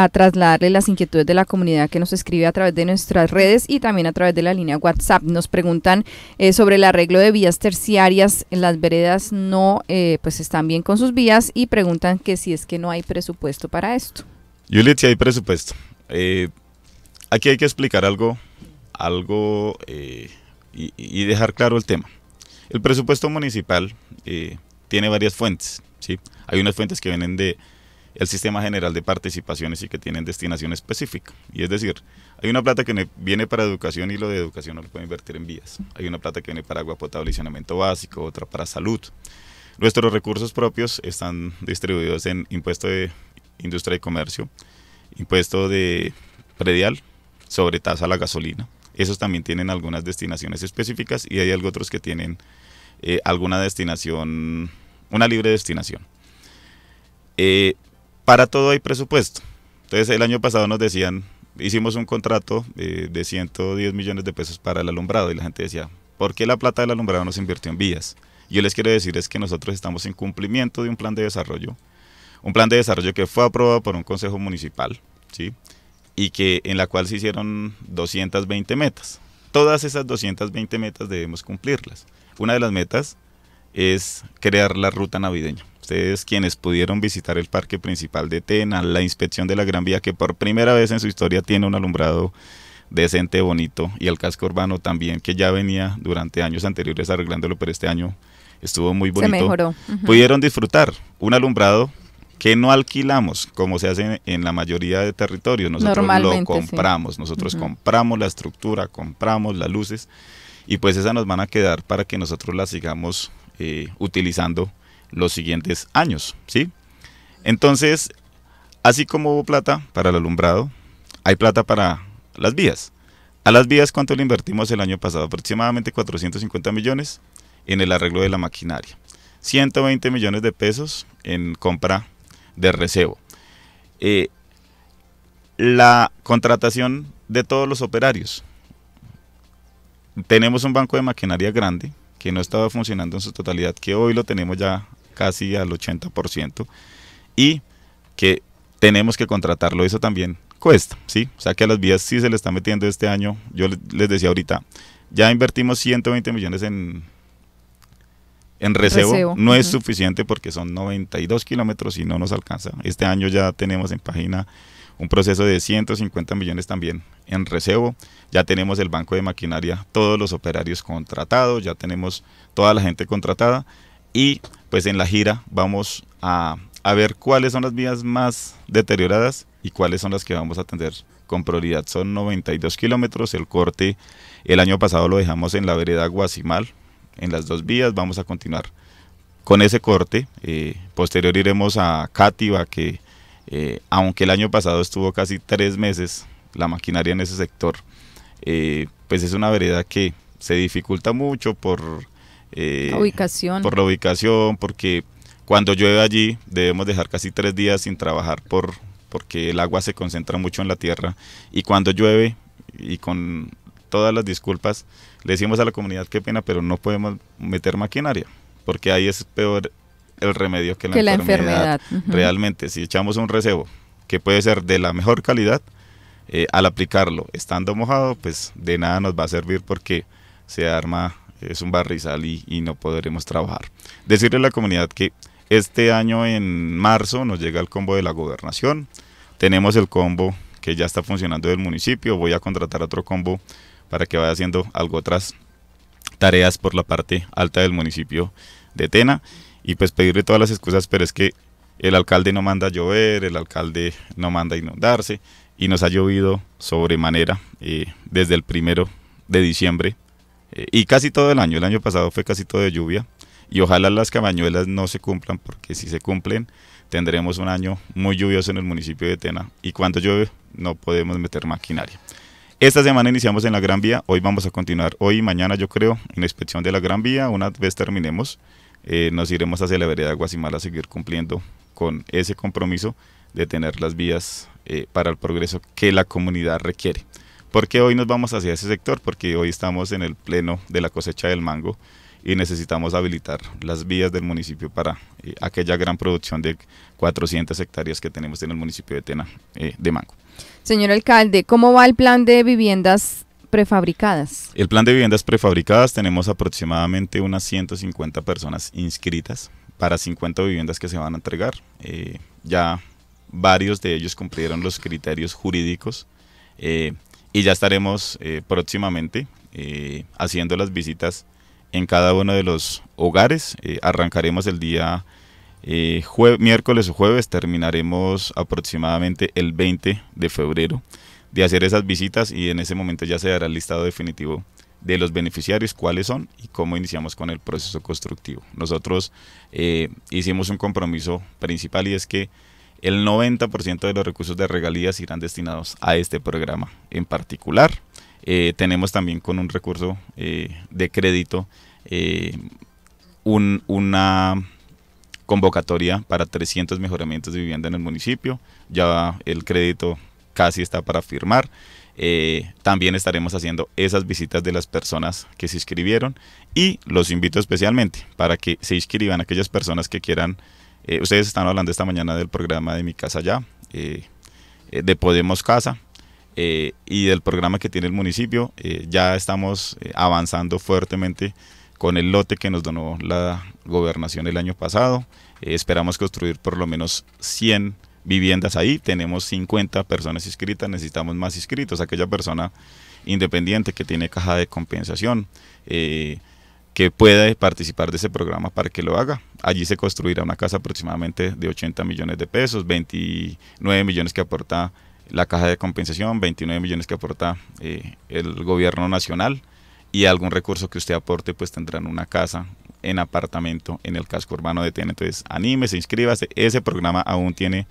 trasladarle las inquietudes de la comunidad que nos escribe a través de nuestras redes y también a través de la línea WhatsApp. Nos preguntan eh, sobre el arreglo de vías terciarias. Las veredas no eh, pues están bien con sus vías y preguntan que si es que no hay presupuesto para esto. Juliet, si hay presupuesto. Eh, aquí hay que explicar algo, algo eh, y, dejar claro el tema. El presupuesto municipal eh, tiene varias fuentes. ¿sí? Hay unas fuentes que vienen de el Sistema General de Participaciones y que tienen destinación específica. Y es decir, hay una plata que viene para educación y lo de educación no lo puede invertir en vías. Hay una plata que viene para agua potable y saneamiento básico, otra para salud. Nuestros recursos propios están distribuidos en impuesto de Industria y Comercio, impuesto de predial sobre tasa la gasolina. Esos también tienen algunas destinaciones específicas y hay otros que tienen eh, alguna destinación, una libre destinación. Eh, para todo hay presupuesto. Entonces el año pasado nos decían, hicimos un contrato eh, de 110 millones de pesos para el alumbrado y la gente decía, ¿por qué la plata del alumbrado no se invirtió en vías? Yo les quiero decir es que nosotros estamos en cumplimiento de un plan de desarrollo un plan de desarrollo que fue aprobado por un consejo municipal, ¿sí? Y que en la cual se hicieron 220 metas. Todas esas 220 metas debemos cumplirlas. Una de las metas es crear la ruta navideña. Ustedes quienes pudieron visitar el parque principal de Tena, la inspección de la Gran Vía, que por primera vez en su historia tiene un alumbrado decente, bonito, y el casco urbano también, que ya venía durante años anteriores arreglándolo, pero este año estuvo muy bonito. Se mejoró. Pudieron disfrutar un alumbrado que no alquilamos, como se hace en la mayoría de territorios. Nosotros lo compramos, nosotros compramos la estructura, compramos las luces y pues esas nos van a quedar para que nosotros las sigamos eh, utilizando los siguientes años, ¿sí? Entonces, así como hubo plata para el alumbrado, hay plata para las vías. A las vías, ¿cuánto le invertimos el año pasado? Aproximadamente 450 millones en el arreglo de la maquinaria. 120 millones de pesos en compra de recebo. Eh, la contratación de todos los operarios. Tenemos un banco de maquinaria grande que no estaba funcionando en su totalidad, que hoy lo tenemos ya casi al 80% y que tenemos que contratarlo. Eso también cuesta, ¿sí? O sea que a las vías sí se le está metiendo este año. Yo les decía ahorita, ya invertimos 120 millones en, en recebo, no es suficiente porque son 92 kilómetros y no nos alcanza. Este año ya tenemos en página un proceso de 150 millones también en recebo. Ya tenemos el banco de maquinaria, todos los operarios contratados, ya tenemos toda la gente contratada y pues en la gira vamos a, a ver cuáles son las vías más deterioradas y cuáles son las que vamos a atender con prioridad. Son 92 kilómetros, el corte el año pasado lo dejamos en la vereda Guasimal, en las dos vías. Vamos a continuar con ese corte. Eh, posterior iremos a Cátiva, que eh, aunque el año pasado estuvo casi tres meses la maquinaria en ese sector, eh, pues es una vereda que se dificulta mucho por, la ubicación. por la ubicación, porque cuando llueve allí debemos dejar casi tres días sin trabajar por, porque el agua se concentra mucho en la tierra y cuando llueve y con todas las disculpas. Le decimos a la comunidad qué pena, pero no podemos meter maquinaria, porque ahí es peor el remedio que la enfermedad. Realmente, si echamos un recebo que puede ser de la mejor calidad, eh, al aplicarlo estando mojado, pues de nada nos va a servir porque se arma, es un barrizal y no podremos trabajar. Decirle a la comunidad que este año en marzo nos llega el combo de la gobernación, tenemos el combo que ya está funcionando del municipio, voy a contratar otro combo para que vaya haciendo algo otras tareas por la parte alta del municipio de Tena y pues pedirle todas las excusas, pero es que el alcalde no manda llover, el alcalde no manda inundarse y nos ha llovido sobremanera eh, desde el primero de diciembre eh, y casi todo el año, el año pasado fue casi todo de lluvia y ojalá las cabañuelas no se cumplan porque si se cumplen tendremos un año muy lluvioso en el municipio de Tena y cuando llueve no podemos meter maquinaria. Esta semana iniciamos en la Gran Vía, hoy vamos a continuar, hoy y mañana yo creo, en la inspección de la Gran Vía, una vez terminemos, eh, nos iremos hacia la vereda de Guasimala a seguir cumpliendo con ese compromiso de tener las vías eh, para el progreso que la comunidad requiere. ¿Por qué hoy nos vamos hacia ese sector? Porque hoy estamos en el pleno de la cosecha del mango y necesitamos habilitar las vías del municipio para eh, aquella gran producción de 400 hectáreas que tenemos en el municipio de Tena de mango. Señor alcalde, ¿cómo va el plan de viviendas prefabricadas? El plan de viviendas prefabricadas tenemos aproximadamente unas 150 personas inscritas para 50 viviendas que se van a entregar. Eh, ya varios de ellos cumplieron los criterios jurídicos eh, y ya estaremos eh, próximamente haciendo las visitas en cada uno de los hogares. arrancaremos el día eh, miércoles o jueves terminaremos aproximadamente el 20 de febrero de hacer esas visitas y en ese momento ya se dará el listado definitivo de los beneficiarios, cuáles son y cómo iniciamos con el proceso constructivo. Nosotros eh, hicimos un compromiso principal y es que el 90% de los recursos de regalías irán destinados a este programa en particular. Eh, tenemos también con un recurso de crédito una convocatoria para 300 mejoramientos de vivienda en el municipio. Ya el crédito casi está para firmar. Eh, también estaremos haciendo esas visitas de las personas que se inscribieron y los invito especialmente para que se inscriban aquellas personas que quieran. Eh, ustedes están hablando esta mañana del programa de Mi Casa Ya, eh, de Podemos Casa y del programa que tiene el municipio. ya estamos avanzando fuertemente con el lote que nos donó la gobernación el año pasado. Eh, esperamos construir por lo menos 100 viviendas ahí. Tenemos 50 personas inscritas, necesitamos más inscritos. Aquella persona independiente que tiene caja de compensación, eh, que pueda participar de ese programa para que lo haga. Allí se construirá una casa aproximadamente de 80 millones de pesos, 29 millones que aporta la caja de compensación, 29 millones que aporta eh, el gobierno nacional y algún recurso que usted aporte, pues tendrán una casa en apartamento en el casco urbano de Tiene. Entonces, anímese, inscríbase. Ese programa aún tiene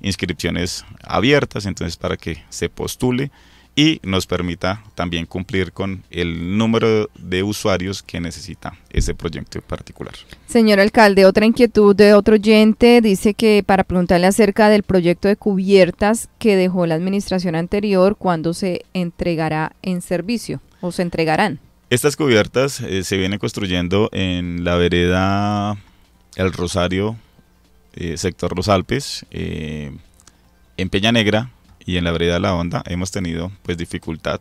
inscripciones abiertas, entonces para que se postule y nos permita también cumplir con el número de usuarios que necesita ese proyecto en particular. Señor alcalde, otra inquietud de otro oyente dice que para preguntarle acerca del proyecto de cubiertas que dejó la administración anterior, ¿cuándo se entregará en servicio? o se entregarán? Estas cubiertas eh, se vienen construyendo en la vereda El Rosario, eh, sector Los Alpes, eh, en Peña Negra y en la vereda La Honda hemos tenido pues dificultad,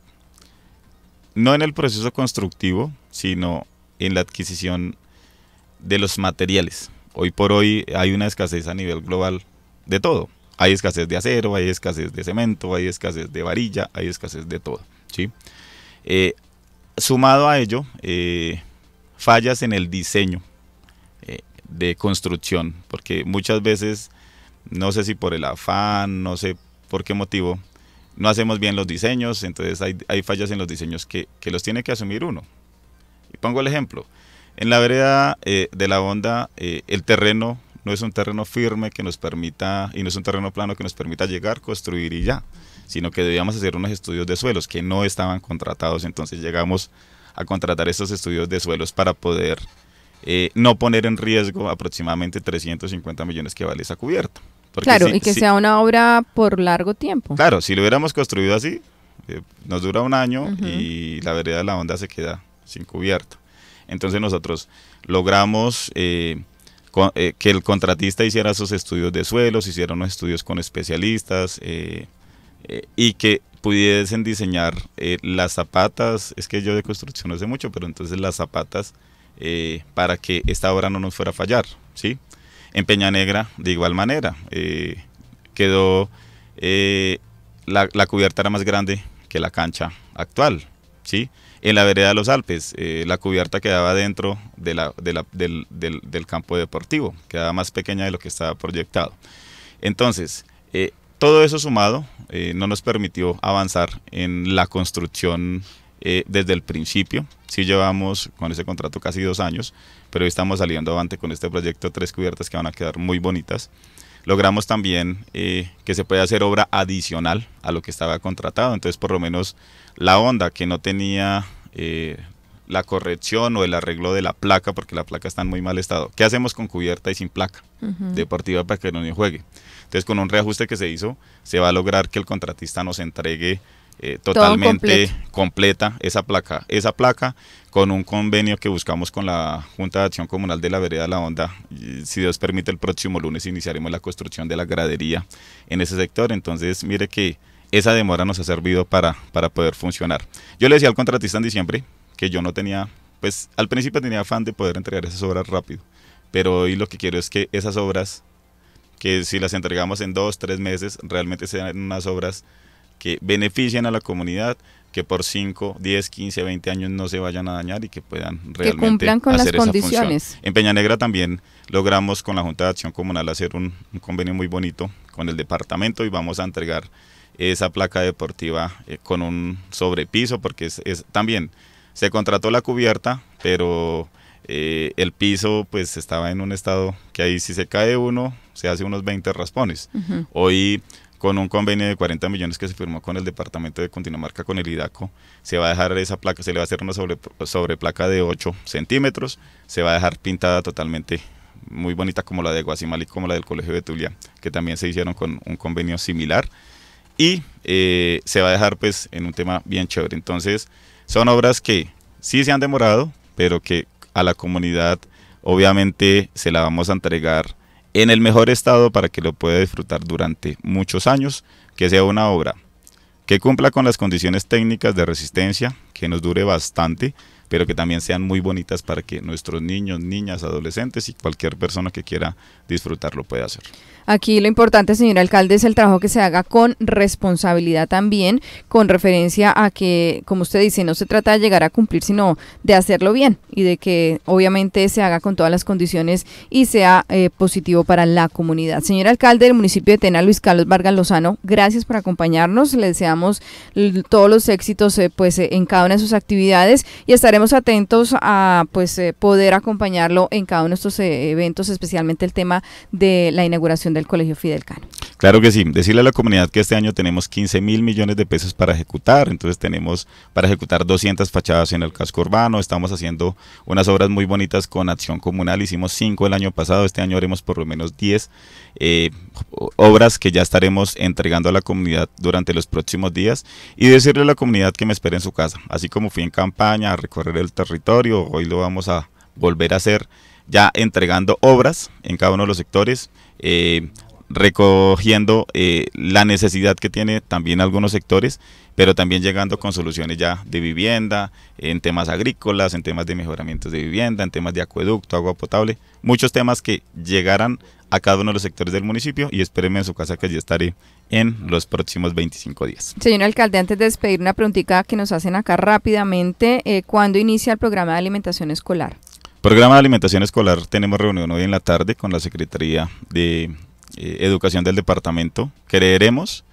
no en el proceso constructivo, sino en la adquisición de los materiales. Hoy por hoy hay una escasez a nivel global de todo. Hay escasez de acero, hay escasez de cemento, hay escasez de varilla, hay escasez de todo. ¿sí? Eh, sumado a ello, eh, fallas en el diseño eh, de construcción, porque muchas veces, no sé si por el afán, no sé por qué motivo, no hacemos bien los diseños, entonces hay, fallas en los diseños que, que, los tiene que asumir uno. Y pongo el ejemplo, en la vereda de la onda, el terreno no es un terreno firme que nos permita, y no es un terreno plano que nos permita llegar, construir y ya sino que debíamos hacer unos estudios de suelos que no estaban contratados. Entonces llegamos a contratar estos estudios de suelos para poder eh, no poner en riesgo aproximadamente 350 millones que vale esa cubierta. claro, y que sea una obra por largo tiempo. Claro, si lo hubiéramos construido así, eh, nos dura un año y la vereda la onda se queda sin cubierta. Entonces nosotros logramos eh, que el contratista hiciera sus estudios de suelos, hicieron unos estudios con especialistas, eh, y que pudiesen diseñar eh, las zapatas, es que yo de construcción no sé mucho, pero entonces las zapatas eh, para que esta obra no nos fuera a fallar, ¿sí? En Peña Negra de igual manera, quedó, la, la, cubierta era más grande que la cancha actual, ¿sí? En la vereda de los Alpes, la cubierta quedaba dentro de la, del, campo deportivo, quedaba más pequeña de lo que estaba proyectado. Entonces, todo eso sumado eh, no nos permitió avanzar en la construcción eh, desde el principio. Sí llevamos con ese contrato casi dos años, pero estamos saliendo adelante con este proyecto tres cubiertas que van a quedar muy bonitas. Logramos también eh, que se pueda hacer obra adicional a lo que estaba contratado, entonces por lo menos la onda que no tenía la corrección o el arreglo de la placa, porque la placa está en muy mal estado. ¿Qué hacemos con cubierta y sin placa? Deportiva para que no ni juegue. Entonces, con un reajuste que se hizo, se va a lograr que el contratista nos entregue eh, totalmente completa esa placa. Esa placa con un convenio que buscamos con la Junta de Acción Comunal de la Vereda La Onda. Si Dios permite, el próximo lunes iniciaremos la construcción de la gradería en ese sector. Entonces, mire que esa demora nos ha servido para, para poder funcionar. Yo le decía al contratista en diciembre que yo no tenía, pues al principio tenía afán de poder entregar esas obras rápido, pero hoy lo que quiero es que esas obras que si las entregamos en dos, tres meses, realmente sean unas obras que beneficien a la comunidad, que por 5, 10, 15, 20 años no se vayan a dañar y que puedan realmente cumplan con las condiciones. En En Negra también logramos con la Junta de Acción Comunal hacer un, convenio muy bonito con el departamento y vamos a entregar esa placa deportiva eh, con un sobrepiso porque también se contrató la cubierta, pero eh, el piso pues estaba en un estado que ahí si se cae uno se hace unos 20 raspones. Hoy con un convenio de 40 millones que se firmó con el departamento de Cundinamarca, con el IDACO, se va a dejar esa placa, se le va a hacer una sobre, placa de 8 centímetros, se va a dejar pintada totalmente muy bonita como la de y como la del Colegio de Tulia, que también se hicieron con un convenio similar y eh, se va a dejar pues en un tema bien chévere. Entonces son obras que sí se han demorado, pero que a la comunidad, obviamente se la vamos a entregar en el mejor estado para que lo pueda disfrutar durante muchos años, que sea una obra que cumpla con las condiciones técnicas de resistencia, que nos dure bastante, pero que también sean muy bonitas para que nuestros niños, niñas, adolescentes y cualquier persona que quiera Disfrutarlo puede hacer. Aquí lo importante, señor alcalde, es el trabajo que se haga con responsabilidad también, con referencia a que, como usted dice, no se trata de llegar a cumplir, sino de hacerlo bien y de que obviamente se haga con todas las condiciones y sea eh, positivo para la comunidad. Señor alcalde del municipio de Tena, Luis Carlos Vargas Lozano, gracias por acompañarnos. Le deseamos todos los éxitos eh, pues, eh, en cada una de sus actividades y estaremos atentos a pues, poder acompañarlo en cada uno de estos eventos, especialmente el tema de la inauguración del Colegio Fidel Cano. Claro que sí, decirle a la comunidad que este año tenemos 15 mil millones de pesos para ejecutar, entonces tenemos para ejecutar 200 fachadas en el casco urbano, estamos haciendo unas obras muy bonitas con acción comunal, hicimos cinco el año pasado, este año haremos por lo menos 10 eh, obras que ya estaremos entregando a la comunidad durante los próximos días y decirle a la comunidad que me espera en su casa, así como fui en campaña a recorrer el territorio, hoy lo vamos a volver a hacer ya entregando obras en cada uno de los sectores, eh, recogiendo eh, la necesidad que tiene también algunos sectores, pero también llegando con soluciones ya de vivienda, en temas agrícolas, en temas de mejoramientos de vivienda, en temas de acueducto, agua potable, muchos temas que llegarán a cada uno de los sectores del municipio y espérenme en su casa que allí estaré en los próximos 25 días. Señor alcalde, antes de despedir una preguntita que nos hacen acá rápidamente, eh, ¿cuándo inicia el programa de alimentación escolar? Programa de alimentación escolar, tenemos reunión hoy en la tarde con la Secretaría de eh, Educación del Departamento. Creeremos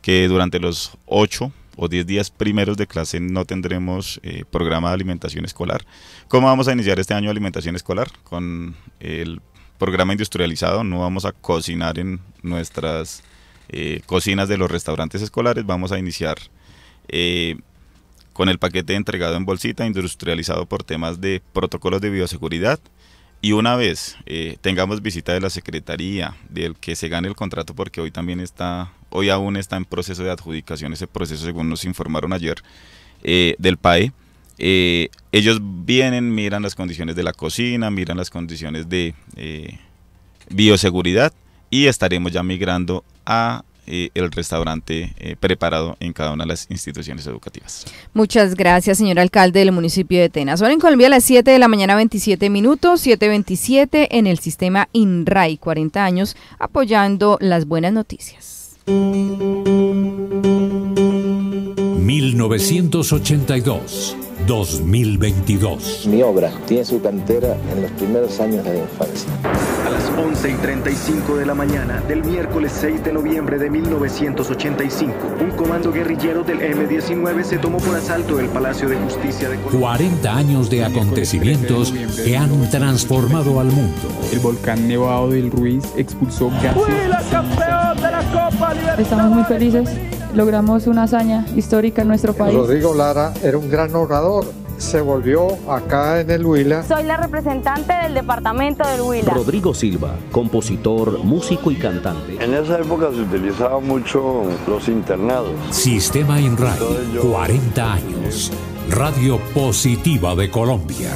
que durante los 8 o 10 días primeros de clase no tendremos eh, programa de alimentación escolar. ¿Cómo vamos a iniciar este año alimentación escolar? Con el programa industrializado, no vamos a cocinar en nuestras eh, cocinas de los restaurantes escolares, vamos a iniciar con el paquete entregado en bolsita industrializado por temas de protocolos de bioseguridad. Y una vez eh, tengamos visita de la Secretaría, del que se gane el contrato, porque hoy también está, hoy aún está en proceso de adjudicación ese proceso, según nos informaron ayer, eh, del PAE. Eh, ellos vienen, miran las condiciones de la cocina, miran las condiciones de bioseguridad y estaremos ya migrando a eh, el restaurante eh, preparado en cada una de las instituciones educativas. Muchas gracias, señor alcalde del municipio de Tenas. Ahora en Colombia a las 7 de la mañana 27 minutos, 7.27 en el sistema INRAI, 40 años apoyando las buenas noticias. 1982 2022. Mi obra tiene su cantera en los primeros años de la infancia. A las 11 y 35 de la mañana del miércoles 6 de noviembre de 1985, un comando guerrillero del M-19 se tomó por asalto el Palacio de Justicia de Colombia. 40 años de acontecimientos que han transformado al mundo. El volcán nevado del Ruiz expulsó gases. Estamos muy felices logramos una hazaña histórica en nuestro país. Rodrigo Lara era un gran orador, se volvió acá en el Huila. Soy la representante del departamento del Huila. Rodrigo Silva, compositor, músico y cantante. En esa época se utilizaban mucho los internados. Sistema en radio, 40 años. Radio Positiva de Colombia.